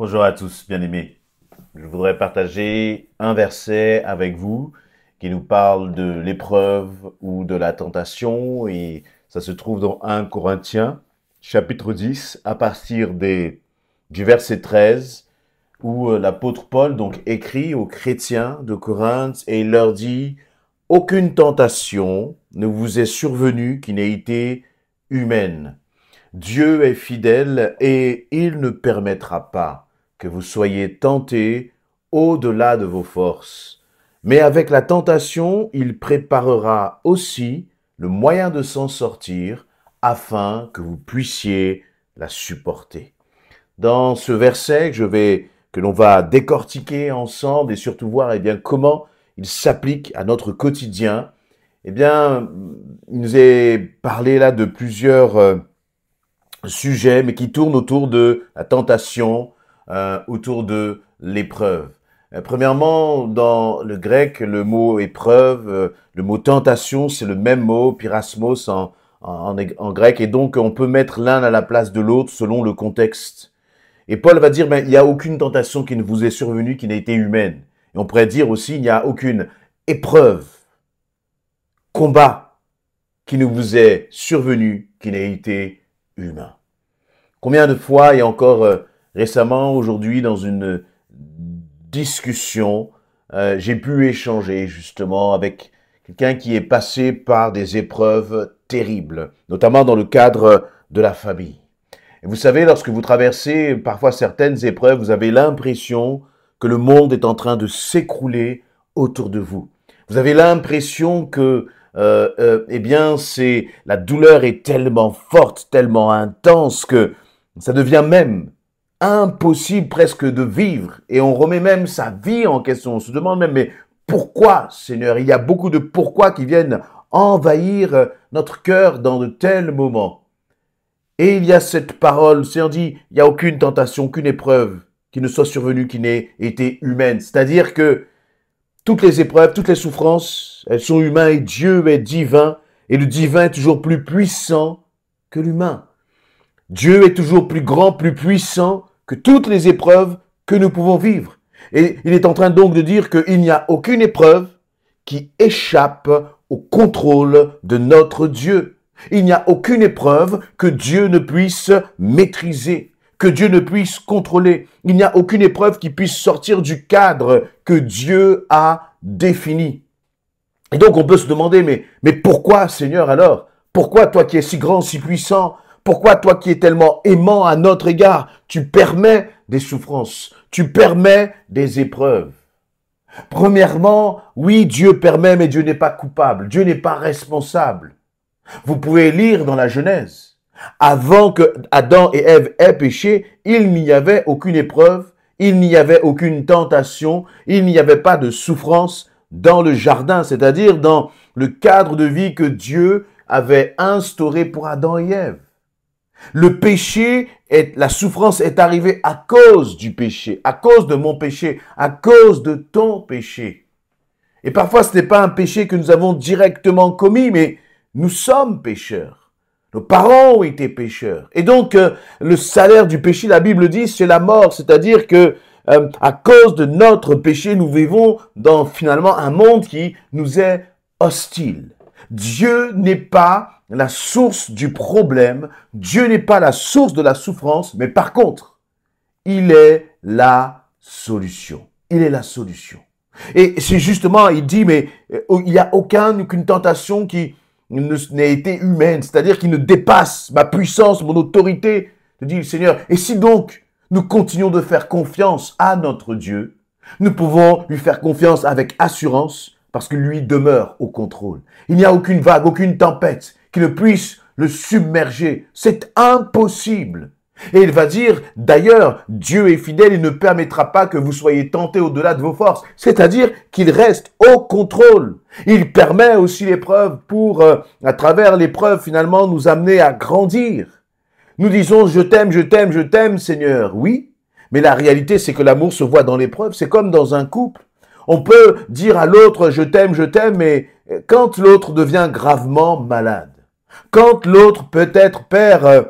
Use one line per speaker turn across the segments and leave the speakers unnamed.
Bonjour à tous, bien-aimés. Je voudrais partager un verset avec vous qui nous parle de l'épreuve ou de la tentation et ça se trouve dans 1 Corinthiens chapitre 10 à partir des, du verset 13 où euh, l'apôtre Paul donc écrit aux chrétiens de Corinthe et il leur dit aucune tentation ne vous est survenue qui n'ait été humaine. Dieu est fidèle et il ne permettra pas que vous soyez tentés au-delà de vos forces. Mais avec la tentation, il préparera aussi le moyen de s'en sortir afin que vous puissiez la supporter. Dans ce verset que je vais, que l'on va décortiquer ensemble et surtout voir, eh bien, comment il s'applique à notre quotidien. Eh bien, il nous est parlé là de plusieurs euh, sujets, mais qui tournent autour de la tentation, euh, autour de l'épreuve. Euh, premièrement, dans le grec, le mot épreuve, euh, le mot tentation, c'est le même mot, pirasmos, en, en, grec, et donc on peut mettre l'un à la place de l'autre selon le contexte. Et Paul va dire, mais ben, il n'y a aucune tentation qui ne vous est survenue, qui n'a été humaine. Et on pourrait dire aussi, il n'y a aucune épreuve, combat qui ne vous est survenu, qui n'a été humain. Combien de fois, et encore Récemment, aujourd'hui, dans une discussion, euh, j'ai pu échanger justement avec quelqu'un qui est passé par des épreuves terribles, notamment dans le cadre de la famille. vous savez, lorsque vous traversez parfois certaines épreuves, vous avez l'impression que le monde est en train de s'écrouler autour de vous. Vous avez l'impression que euh, euh eh bien, c'est la douleur est tellement forte, tellement intense que ça devient même impossible presque de vivre. Et on remet même sa vie en question. On se demande même, mais pourquoi, Seigneur Il y a beaucoup de pourquoi qui viennent envahir euh, notre cœur dans de tels moments. Et il y a cette parole, Seigneur dit, il n'y a aucune tentation, aucune épreuve qui ne soit survenue, qui n'ait été humaine. C'est-à-dire que toutes les épreuves, toutes les souffrances, elles sont humaines et Dieu est divin. Et le divin est toujours plus puissant que l'humain. Dieu est toujours plus grand, plus puissant que toutes les épreuves que nous pouvons vivre. Et il est en train donc de dire qu'il n'y a aucune épreuve qui échappe au contrôle de notre Dieu. Il n'y a aucune épreuve que Dieu ne puisse maîtriser, que Dieu ne puisse contrôler. Il n'y a aucune épreuve qui puisse sortir du cadre que Dieu a défini. Et donc on peut se demander, mais, mais pourquoi Seigneur alors Pourquoi toi qui es si grand, si puissant pourquoi toi qui es tellement aimant à notre égard, tu permets des souffrances, tu permets des épreuves Premièrement, oui, Dieu permet, mais Dieu n'est pas coupable, Dieu n'est pas responsable. Vous pouvez lire dans la Genèse. Avant que Adam et Ève aient péché, il n'y avait aucune épreuve, il n'y avait aucune tentation, il n'y avait pas de souffrance dans le jardin, c'est-à-dire dans le cadre de vie que Dieu avait instauré pour Adam et Ève. Le péché, la souffrance est arrivée à cause du péché, à cause de mon péché, à cause de ton péché. Et parfois, ce n'est pas un péché que nous avons directement commis, mais nous sommes pécheurs. Nos parents ont été pécheurs. Et donc, euh, le salaire du péché, la Bible dit, c'est la mort. C'est-à-dire que, euh, à cause de notre péché, nous vivons dans finalement un monde qui nous est hostile. Dieu n'est pas la source du problème, Dieu n'est pas la source de la souffrance, mais par contre, il est la solution. Il est la solution. Et c'est justement, il dit, mais euh, il n'y a aucun, aucune tentation qui n'ait été humaine, c'est-à-dire qui ne dépasse ma puissance, mon autorité, dit le Seigneur, et si donc nous continuons de faire confiance à notre Dieu, nous pouvons lui faire confiance avec assurance, parce que lui demeure au contrôle. Il n'y a aucune vague, aucune tempête qui ne puisse le submerger. C'est impossible. Et il va dire, d'ailleurs, Dieu est fidèle, il ne permettra pas que vous soyez tentés au-delà de vos forces. C'est-à-dire qu'il reste au contrôle. Il permet aussi l'épreuve pour, euh, à travers l'épreuve, finalement, nous amener à grandir. Nous disons, je t'aime, je t'aime, je t'aime, Seigneur. Oui, mais la réalité, c'est que l'amour se voit dans l'épreuve. C'est comme dans un couple. On peut dire à l'autre je t'aime, je t'aime, mais quand l'autre devient gravement malade, quand l'autre peut-être perd, euh,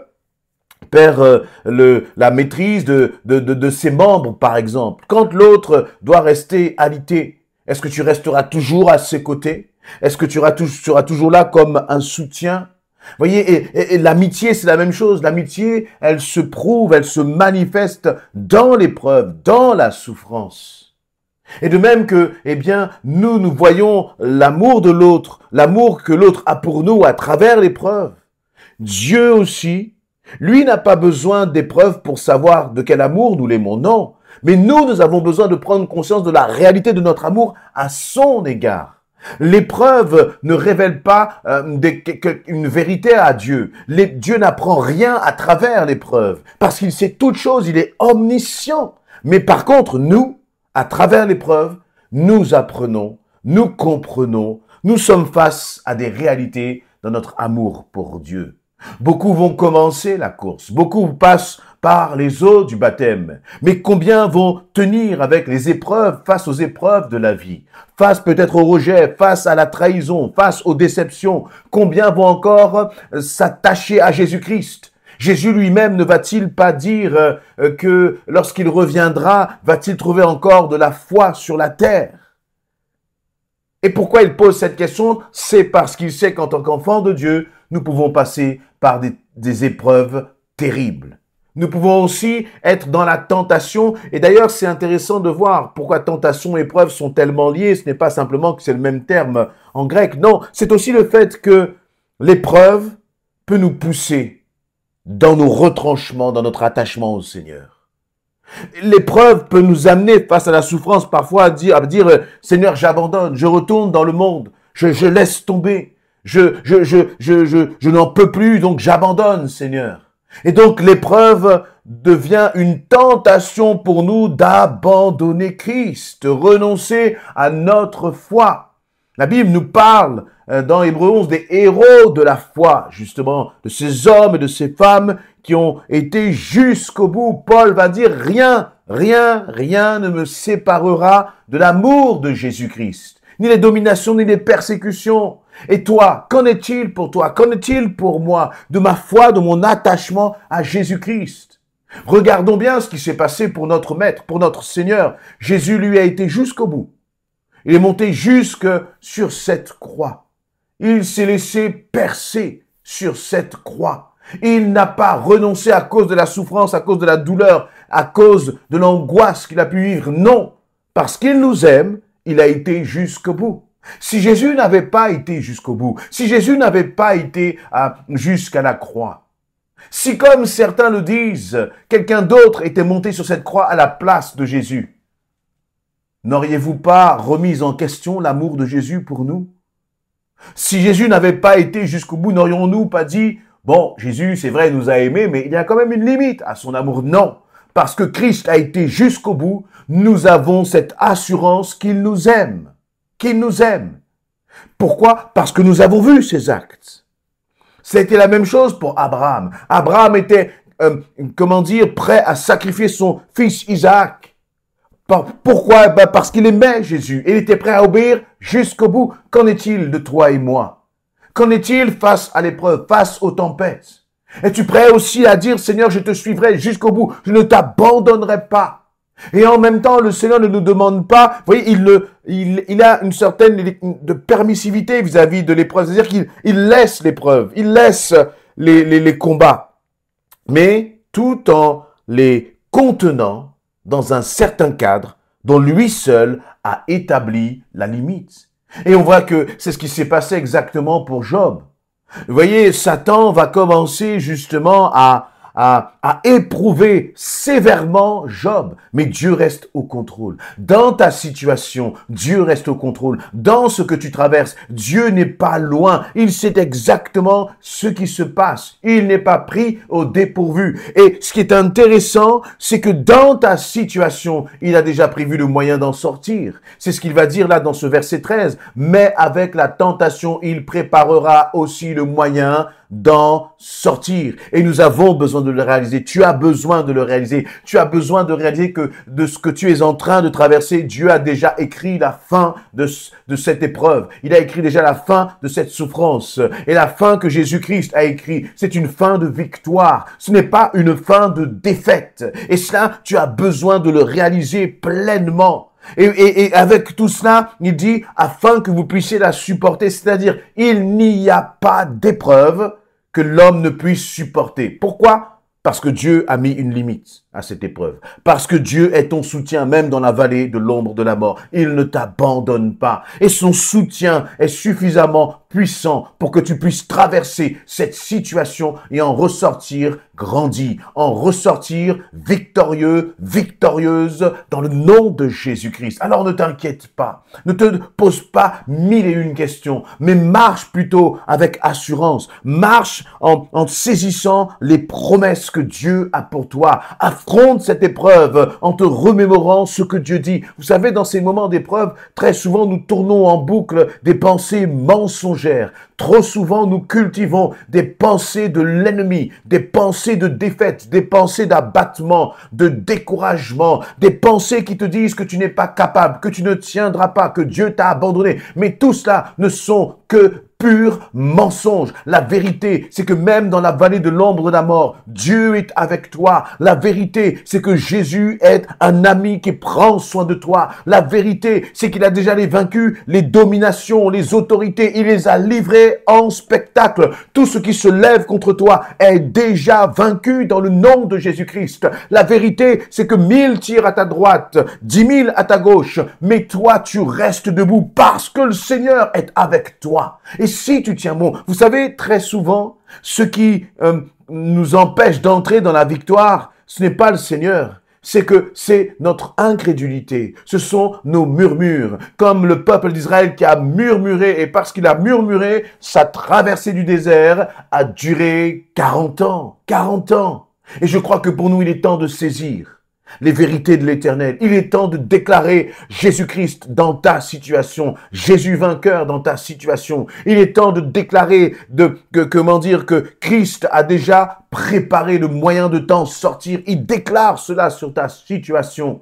perd euh, la maîtrise de, de, de, ses membres, par exemple, quand l'autre doit rester alité, est-ce que tu resteras toujours à ses côtés Est-ce que tu seras toujours là comme un soutien voyez, et l'amitié, c'est la même chose. L'amitié, elle se prouve, elle se manifeste dans l'épreuve, dans la souffrance. Et de même que, eh bien, nous, nous voyons l'amour de l'autre, l'amour que l'autre a pour nous à travers l'épreuve. Dieu aussi, lui n'a pas besoin d'épreuves pour savoir de quel amour nous l'aimons, non. Mais nous, nous avons besoin de prendre conscience de la réalité de notre amour à son égard. L'épreuve ne révèle pas euh, une vérité à Dieu. Dieu n'apprend rien à travers l'épreuve, parce qu'il sait toute chose, il est omniscient. Mais par contre, nous, à travers l'épreuve, nous apprenons, nous comprenons, nous sommes face à des réalités dans notre amour pour Dieu. Beaucoup vont commencer la course, beaucoup passent par les eaux du baptême, mais combien vont tenir avec les épreuves face aux épreuves de la vie, face peut-être au rejet, face à la trahison, face aux déceptions, combien vont encore euh, s'attacher à Jésus-Christ Jésus lui-même ne va-t-il pas dire euh, euh, que lorsqu'il reviendra, va-t-il trouver encore de la foi sur la terre Et pourquoi il pose cette question C'est parce qu'il sait qu'en tant qu'enfant de Dieu, nous pouvons passer par des, épreuves terribles. Nous pouvons aussi être dans la tentation. Et d'ailleurs, c'est intéressant de voir pourquoi tentation et épreuve sont tellement liées. Ce n'est pas simplement que c'est le même terme en grec. Non, c'est aussi le fait que l'épreuve peut nous pousser dans nos retranchements, dans notre attachement au Seigneur. L'épreuve peut nous amener face à la souffrance parfois à dire, à dire euh, Seigneur, j'abandonne, je retourne dans le monde, je, je laisse tomber, je, je, je, je, je, n'en peux plus, donc j'abandonne, Seigneur. Et donc l'épreuve devient une tentation pour nous d'abandonner Christ, renoncer à notre foi. La Bible nous parle euh, dans Hébreu 11 des héros de la foi, justement, de ces hommes et de ces femmes qui ont été jusqu'au bout. Paul va dire, rien, rien, rien ne me séparera de l'amour de Jésus-Christ, ni les dominations, ni les persécutions. Et toi, qu'en est-il pour toi Qu'en est-il pour moi de ma foi, de mon attachement à Jésus-Christ Regardons bien ce qui s'est passé pour notre Maître, pour notre Seigneur. Jésus lui a été jusqu'au bout. Il est monté jusque sur cette croix. Il s'est laissé percer sur cette croix. Il n'a pas renoncé à cause de la souffrance, à cause de la douleur, à cause de l'angoisse qu'il a pu vivre. Non, parce qu'il nous aime, il a été jusqu'au bout. Si Jésus n'avait pas été jusqu'au bout, si Jésus n'avait pas été euh, jusqu'à la croix, si comme certains le disent, quelqu'un d'autre était monté sur cette croix à la place de Jésus, n'auriez-vous pas remis en question l'amour de Jésus pour nous Si Jésus n'avait pas été jusqu'au bout, n'aurions-nous pas dit, bon, Jésus, c'est vrai, il nous a aimés, mais il y a quand même une limite à son amour Non, parce que Christ a été jusqu'au bout, nous avons cette assurance qu'il nous aime, qu'il nous aime. Pourquoi Parce que nous avons vu ses actes. C'était la même chose pour Abraham. Abraham était, euh, comment dire, prêt à sacrifier son fils Isaac pourquoi ben, Parce qu'il aimait Jésus. Il était prêt à obéir jusqu'au bout. Qu'en est-il de toi et moi Qu'en est-il face à l'épreuve, face aux tempêtes Es-tu prêt aussi à dire, Seigneur, je te suivrai jusqu'au bout, je ne t'abandonnerai pas et en même temps, le Seigneur ne nous demande pas, vous voyez, il, le, il, a une certaine de permissivité vis-à-vis de l'épreuve, c'est-à-dire qu'il il laisse l'épreuve, il laisse les, les combats, mais tout en les contenant dans un certain cadre dont lui seul a établi la limite. Et on voit que c'est ce qui s'est passé exactement pour Job. Vous voyez, Satan va commencer justement à à éprouver éprouvé sévèrement Job, mais Dieu reste au contrôle. Dans ta situation, Dieu reste au contrôle. Dans ce que tu traverses, Dieu n'est pas loin. Il sait exactement ce qui se passe. Il n'est pas pris au dépourvu. Et ce qui est intéressant, c'est que dans ta situation, il a déjà prévu le moyen d'en sortir. C'est ce qu'il va dire là dans ce verset 13. Mais avec la tentation, il préparera aussi le moyen d'en sortir. Et nous avons besoin de le réaliser. Tu as besoin de le réaliser. Tu as besoin de réaliser que de ce que tu es en train de traverser, Dieu a déjà écrit la fin de, de cette épreuve. Il a écrit déjà la fin de cette souffrance. Et la fin que Jésus-Christ a écrit, c'est une fin de victoire. Ce n'est pas une fin de défaite. Et cela, tu as besoin de le réaliser pleinement. Et, et, et, avec tout cela, il dit, afin que vous puissiez la supporter, c'est-à-dire, il n'y a pas d'épreuve que l'homme ne puisse supporter. Pourquoi Parce que Dieu a mis une limite à cette épreuve. Parce que Dieu est ton soutien même dans la vallée de l'ombre de la mort. Il ne t'abandonne pas. Et son soutien est suffisamment puissant pour que tu puisses traverser cette situation et en ressortir grandi, en ressortir victorieux, victorieuse dans le nom de Jésus-Christ. Alors ne t'inquiète pas, ne te pose pas mille et une questions, mais marche plutôt avec assurance, marche en, en saisissant les promesses que Dieu a pour toi, affronte cette épreuve en te remémorant ce que Dieu dit. Vous savez, dans ces moments d'épreuve, très souvent nous tournons en boucle des pensées mensongères Trop souvent, nous cultivons des pensées de l'ennemi, des pensées de défaite, des pensées d'abattement, de découragement, des pensées qui te disent que tu n'es pas capable, que tu ne tiendras pas, que Dieu t'a abandonné. Mais tout cela ne sont que pur mensonge. La vérité, c'est que même dans la vallée de l'ombre de la mort, Dieu est avec toi. La vérité, c'est que Jésus est un ami qui prend soin de toi. La vérité, c'est qu'il a déjà les vaincus, les dominations, les autorités. Il les a livrés en spectacle. Tout ce qui se lève contre toi est déjà vaincu dans le nom de Jésus-Christ. La vérité, c'est que mille tirent à ta droite, dix mille à ta gauche, mais toi, tu restes debout parce que le Seigneur est avec toi. Et si tu tiens bon. Vous savez, très souvent, ce qui euh, nous empêche d'entrer dans la victoire, ce n'est pas le Seigneur. C'est que c'est notre incrédulité, ce sont nos murmures, comme le peuple d'Israël qui a murmuré, et parce qu'il a murmuré, sa traversée du désert a duré 40 ans, 40 ans. Et je crois que pour nous, il est temps de saisir les vérités de l'éternel. Il est temps de déclarer Jésus-Christ dans ta situation, Jésus vainqueur dans ta situation. Il est temps de déclarer de, que, comment dire, que Christ a déjà préparé le moyen de t'en sortir. Il déclare cela sur ta situation.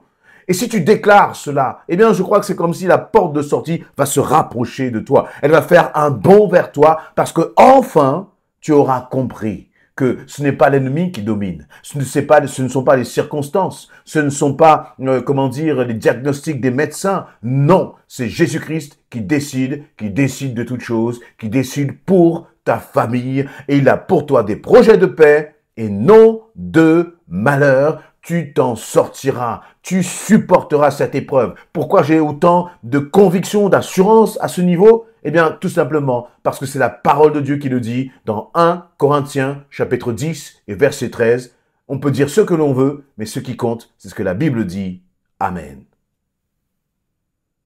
Et si tu déclares cela, eh bien, je crois que c'est comme si la porte de sortie va se rapprocher de toi. Elle va faire un bond vers toi parce que enfin, tu auras compris que ce n'est pas l'ennemi qui domine, ce ne, sont pas les circonstances, ce ne sont pas, euh, comment dire, les diagnostics des médecins. Non, c'est Jésus-Christ qui décide, qui décide de toutes choses, qui décide pour ta famille, et il a pour toi des projets de paix et non de malheur tu t'en sortiras, tu supporteras cette épreuve. Pourquoi j'ai autant de conviction, d'assurance à ce niveau Eh bien, tout simplement parce que c'est la parole de Dieu qui le dit dans 1 Corinthiens chapitre 10 et verset 13. On peut dire ce que l'on veut, mais ce qui compte, c'est ce que la Bible dit. Amen.